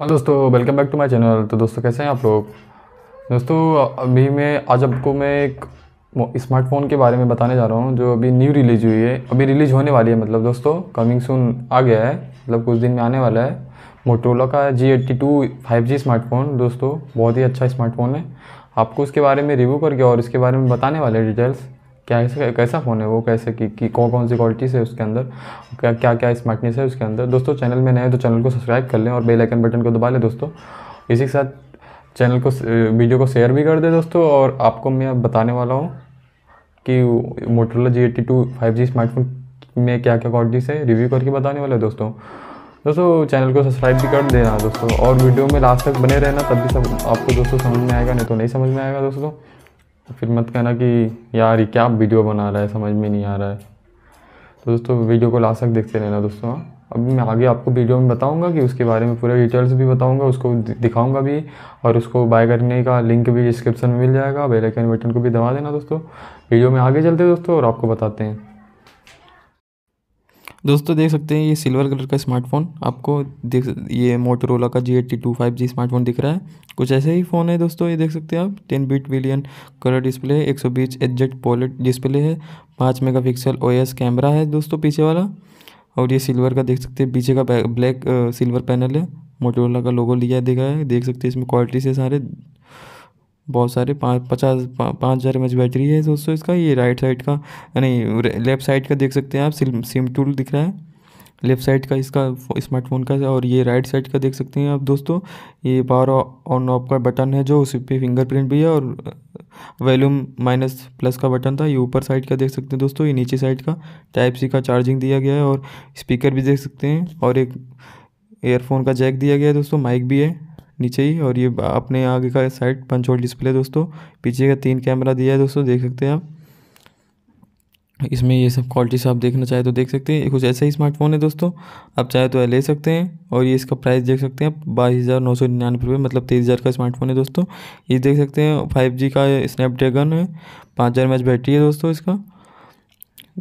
हाँ दोस्तों welcome back to my channel तो दोस्तों कैसे हैं आप लोग दोस्तों अभी मैं आज आपको मैं एक स्मार्टफोन के बारे में बताने जा रहा हूँ जो अभी न्यू रिलीज हुई है अभी रिलीज होने वाली है मतलब दोस्तों कमिंग सून आ गया है मतलब कुछ दिन में आने वाला है मोटोला का G eighty two five G smartphone दोस्तों बहुत ही अच्छा स्मार्टफोन है आपको उसके बारे में रिव्यू करके और इसके बारे में बताने वाले डिटेल्स क्या कैसे कैसा फ़ोन है वो कैसे कि, कि कौन कौन सी क्वालिटीज़ है उसके अंदर क्या क्या क्या स्मार्टनेस है उसके अंदर दोस्तों चैनल में नए हैं तो चैनल को सब्सक्राइब कर लें और बेल आइकन बटन को दबा लें दोस्तों इसी के साथ चैनल को वीडियो को शेयर भी कर दें दोस्तों और आपको मैं बताने वाला हूँ कि Motorola G eighty two five G smartphone में क्या क्या क्वालिटीज़ है रिव्यू करके बताने वाला है दोस्तों दोस्तों चैनल को सब्सक्राइब भी कर देना हाँ दोस्तों और वीडियो में लास्ट तक बने रहना तब भी सब आपको दोस्तों समझ में आएगा नहीं तो नहीं समझ में आएगा दोस्तों तो फिर मत कहना कि यार ये क्या वीडियो बना रहा है समझ में नहीं आ रहा है तो दोस्तों वीडियो को लास्ट तक देखते रहना दोस्तों हाँ। अभी मैं आगे आपको वीडियो में बताऊंगा कि उसके बारे में पूरे डिटेल्स भी बताऊंगा उसको दिखाऊंगा भी और उसको बाय करने का लिंक भी डिस्क्रिप्शन में मिल जाएगा बेल आइकन बटन को भी दबा देना दोस्तों वीडियो में आगे चलते हैं दोस्तों और आपको बताते हैं दोस्तों देख सकते हैं ये सिल्वर कलर का स्मार्टफोन आपको देख ये मोटोरोला का G eighty two five G smartphone दिख रहा है कुछ ऐसे ही फ़ोन है दोस्तों ये देख सकते हैं आप ten bit billion colour display है एक सौ बीस एडजेट पॉलिट डिस्प्ले है पाँच mega pixel O S camera है दोस्तों पीछे वाला और ये सिल्वर का देख सकते हैं पीछे का ब्लैक सिल्वर पैनल है मोटरोला का लोगो लिया दिखा है देख सकते हैं इसमें क्वालिटी से सारे बहुत सारे पाँच पचास पाँच हज़ार एम एच बैटरी है दोस्तों इसका ये राइट साइड का यानी लेफ्ट साइड का देख सकते हैं आप सिम सिम टूल दिख रहा है लेफ्ट साइड का इसका स्मार्टफोन का और ये राइट साइड का देख सकते हैं आप दोस्तों ये पावर ऑन ऑफ का बटन है जो उस पर फिंगरप्रिंट भी है और वॉल्यूम माइनस प्लस का बटन था ये ऊपर साइड का देख सकते हैं दोस्तों ये नीचे साइड का टाइप सी का चार्जिंग दिया गया है और स्पीकर भी देख सकते हैं और एक एयरफोन का जैक दिया गया है दोस्तों माइक भी है नीचे ही और ये अपने आगे का साइड पंच होल डिस्प्ले दोस्तों पीछे का तीन कैमरा दिया है दोस्तों देख सकते हैं आप इसमें ये सब क्वालिटी आप देखना चाहे तो देख सकते हैं कुछ ऐसा ही स्मार्टफोन है दोस्तों आप चाहे तो ले सकते हैं और ये इसका प्राइस देख सकते हैं आप बाईस हज़ार नौ सौ निन्यानवे रुपये मतलब तेईस हज़ार का स्मार्टफोन है दोस्तों ये देख सकते हैं फाइव जी का स्नैपड्रैगन है पाँच हज़ार बैटरी है दोस्तों इसका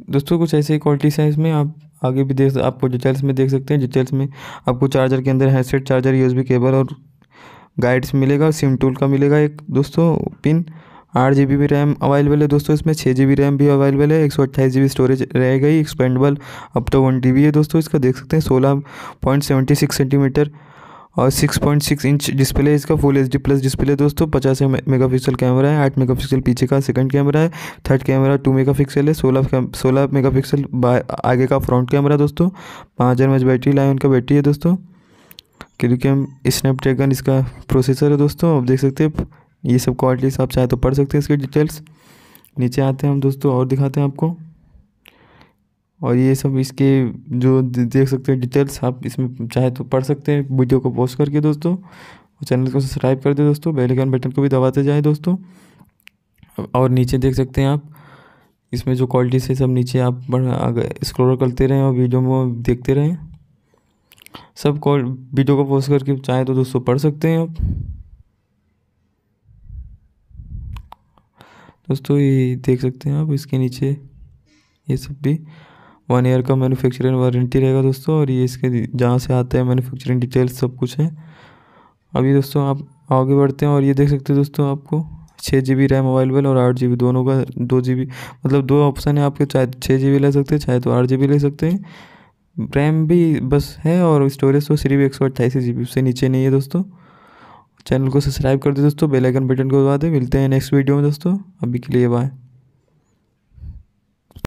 दोस्तों कुछ ऐसी क्वालिटीज़ हैं इसमें आप आगे भी देख आपको डिटेल्स में देख सकते हैं डिटेल्स में आपको चार्जर के अंदर हैंडसेट चार्जर यूएसबी केबल और गाइड्स मिलेगा सिम टूल का मिलेगा एक दोस्तों पिन आठ जी बी रैम अवेलेबल है दोस्तों इसमें छः जी बी रैम भी अवेलेबल है एक सौ अट्ठाईस जी बी स्टोरेज रहेगा ही expandable up to one T B है दोस्तों इसका देख सकते हैं सोलह पॉइंट सेवेंटी सिक्स सेंटीमीटर और six point six inch display इसका full H D plus display दोस्तों पचास मेगा पिक्सल कैमरा है आठ मेगा पिक्सल पीछे का सेकंड कैमरा है third camera two mega pixel है सोलह सोलह मेगा पिक्सल आगे का फ्रंट कैमरा दोस्तों पाँच हज़ार एम एच बैटरी लाइन का बैटरी है दोस्तों क्योंकि हम स्नैपड्रैगन इसका प्रोसेसर है दोस्तों आप देख सकते हैं ये सब क्वालिटीज आप चाहे तो पढ़ सकते हैं इसकी डिटेल्स नीचे आते हैं हम दोस्तों और दिखाते हैं आपको और ये सब इसके जो देख सकते हैं डिटेल्स आप इसमें चाहे तो पढ़ सकते हैं वीडियो को पोस्ट करके दोस्तों और चैनल को सब्सक्राइब कर दे दोस्तों बेल आइकन बटन को भी दबाते जाएं दोस्तों और नीचे देख सकते हैं आप इसमें जो क्वालिटी से सब नीचे आप स्क्रॉल करते रहें और वीडियो में देखते रहें सब कॉल वीडियो को पोस्ट करके चाहे तो दोस्तों पढ़ सकते हैं आप दोस्तों ये देख सकते हैं आप इसके नीचे ये सब भी वन ईयर का मैन्युफैक्चरिंग वारंटी रहेगा दोस्तों और ये इसके जहाँ से आता है मैन्युफैक्चरिंग डिटेल्स सब कुछ है अभी दोस्तों आप आगे बढ़ते हैं और ये देख सकते हैं दोस्तों आपको छः जी बी रैम अवेलेबल और आठ जी बी दोनों का दो जी बी मतलब दो ऑप्शन है आपके चाहे छः जी बी ले सकते हैं चाहे तो आठ जी बी ले सकते हैं रैम भी बस है और स्टोरेज तो सिर्फ एक सौ अट्ठाईस जी बी उससे नीचे नहीं है दोस्तों चैनल को सब्सक्राइब कर दे दोस्तों बेल आइकन बटन को दबा दे मिलते हैं नेक्स्ट वीडियो में दोस्तों अभी के लिए बाय